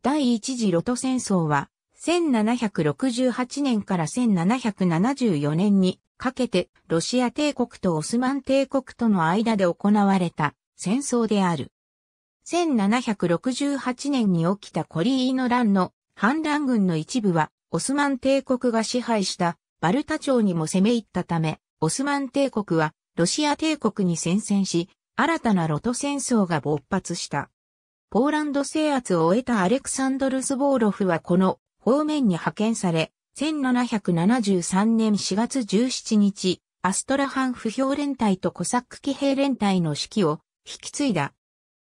第一次ロト戦争は、1768年から1774年にかけて、ロシア帝国とオスマン帝国との間で行われた戦争である。1768年に起きたコリーラ乱の反乱軍の一部は、オスマン帝国が支配したバルタ朝にも攻め入ったため、オスマン帝国はロシア帝国に宣戦し、新たなロト戦争が勃発した。ポーランド制圧を終えたアレクサンドル・スボーロフはこの方面に派遣され、1773年4月17日、アストラハン不評連隊とコサック騎兵連隊の指揮を引き継いだ。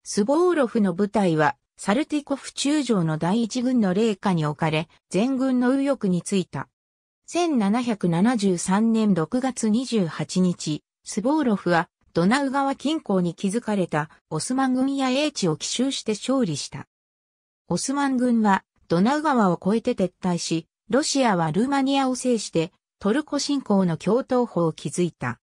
スボーロフの部隊は、サルティコフ中将の第一軍の霊下に置かれ、全軍の右翼についた。1773年6月28日、スボーロフはドナウ川近郊に築かれたオスマン軍や英知を奇襲して勝利した。オスマン軍はドナウ川を越えて撤退し、ロシアはルーマニアを制してトルコ侵攻の共闘法を築いた。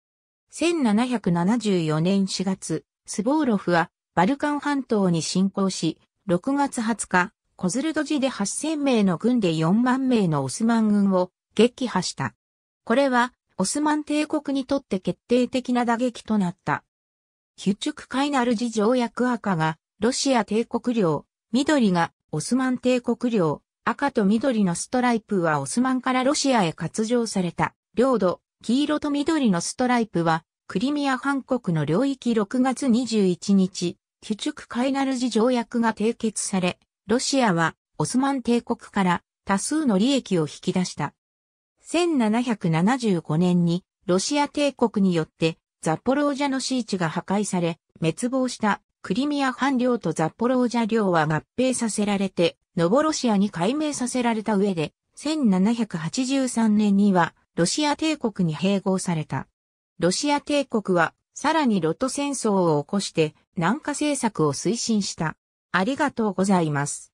1774年4月、スボーロフはバルカン半島に侵攻し、6月20日、コズルドジで8000名の軍で4万名のオスマン軍を撃破した。これはオスマン帝国にとって決定的な打撃となった。ヒュチュク・カイナルジ条約赤が、ロシア帝国領、緑がオスマン帝国領、赤と緑のストライプはオスマンからロシアへ割譲された。領土、黄色と緑のストライプは、クリミア半国の領域6月21日、ヒュチュク・カイナルジ条約が締結され、ロシアはオスマン帝国から多数の利益を引き出した。1775年にロシア帝国によってザポロージャの市地が破壊され、滅亡したクリミア半領とザポロージャ領は合併させられて、ノボロシアに改名させられた上で、1783年にはロシア帝国に併合された。ロシア帝国はさらにロト戦争を起こして南下政策を推進した。ありがとうございます。